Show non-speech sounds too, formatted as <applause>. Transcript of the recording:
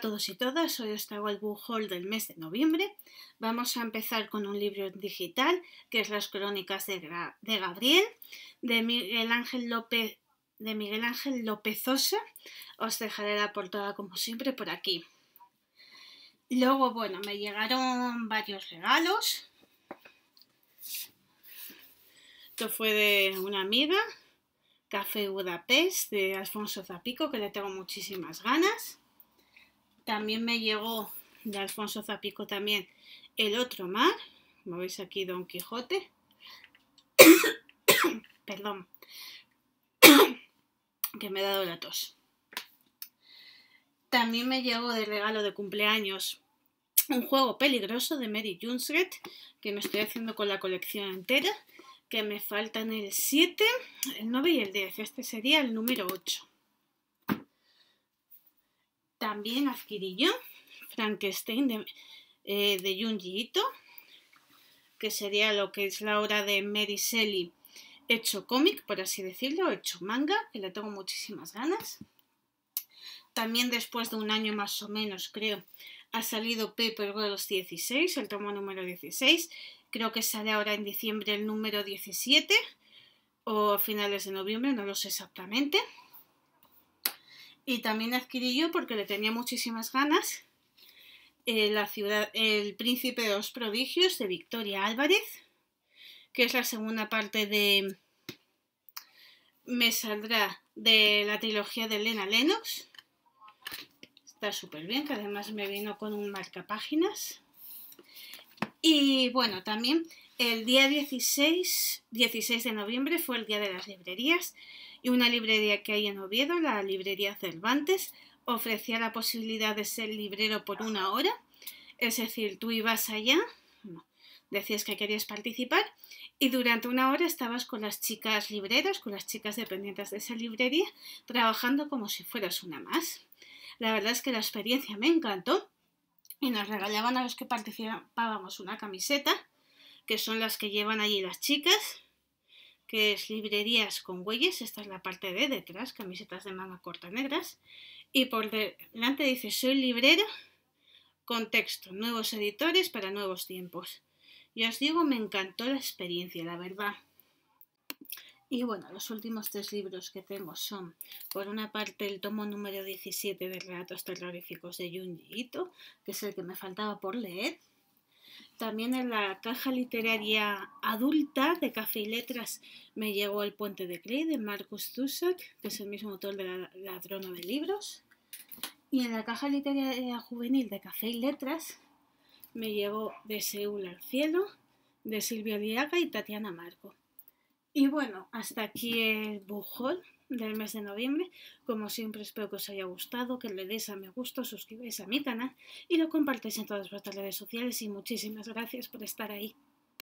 todos y todas, hoy os traigo el book del mes de noviembre. Vamos a empezar con un libro digital, que es Las Crónicas de, Gabriel, de Miguel Ángel López de Miguel Ángel Lópezosa. Os dejaré la portada como siempre por aquí. Luego, bueno, me llegaron varios regalos. Esto fue de una amiga, Café Budapest, de Alfonso Zapico, que le tengo muchísimas ganas. También me llegó de Alfonso Zapico también El otro mar. como veis aquí Don Quijote? <coughs> Perdón. <coughs> que me he dado la tos. También me llegó de regalo de cumpleaños un juego peligroso de Mary Junsret que me estoy haciendo con la colección entera, que me faltan el 7, el 9 y el 10. Este sería el número 8. También adquirí yo Frankenstein de, eh, Ito, que sería lo que es la hora de Mary Shelley hecho cómic, por así decirlo, hecho manga, que le tengo muchísimas ganas. También después de un año más o menos, creo, ha salido Paper Girls 16, el tomo número 16. Creo que sale ahora en diciembre el número 17 o a finales de noviembre, no lo sé exactamente y también adquirí yo porque le tenía muchísimas ganas eh, la ciudad, el príncipe de los prodigios de Victoria Álvarez, que es la segunda parte de me saldrá de la trilogía de Elena Lennox. Está súper bien, que además me vino con un marcapáginas. Y bueno, también el día 16, 16 de noviembre fue el Día de las Librerías y una librería que hay en Oviedo, la librería Cervantes, ofrecía la posibilidad de ser librero por una hora. Es decir, tú ibas allá, decías que querías participar y durante una hora estabas con las chicas libreras, con las chicas dependientes de esa librería, trabajando como si fueras una más. La verdad es que la experiencia me encantó y nos regalaban a los que participábamos una camiseta que son las que llevan allí las chicas, que es librerías con huellas, esta es la parte de detrás, camisetas de manga corta negras, y por delante dice soy librero, contexto, nuevos editores para nuevos tiempos. Y os digo, me encantó la experiencia, la verdad. Y bueno, los últimos tres libros que tengo son, por una parte, el tomo número 17 de Relatos Terroríficos de Junji que es el que me faltaba por leer, también en la caja literaria adulta de Café y Letras me llevo El Puente de Clay de Marcus Zusak, que es el mismo autor de la Ladrona de Libros. Y en la caja literaria juvenil de Café y Letras me llevo De Seúl al Cielo de Silvia Diaga y Tatiana Marco. Y bueno, hasta aquí el book haul del mes de noviembre. Como siempre, espero que os haya gustado, que le deis a me gusta, suscribáis a mi canal y lo compartáis en todas vuestras redes sociales. Y muchísimas gracias por estar ahí.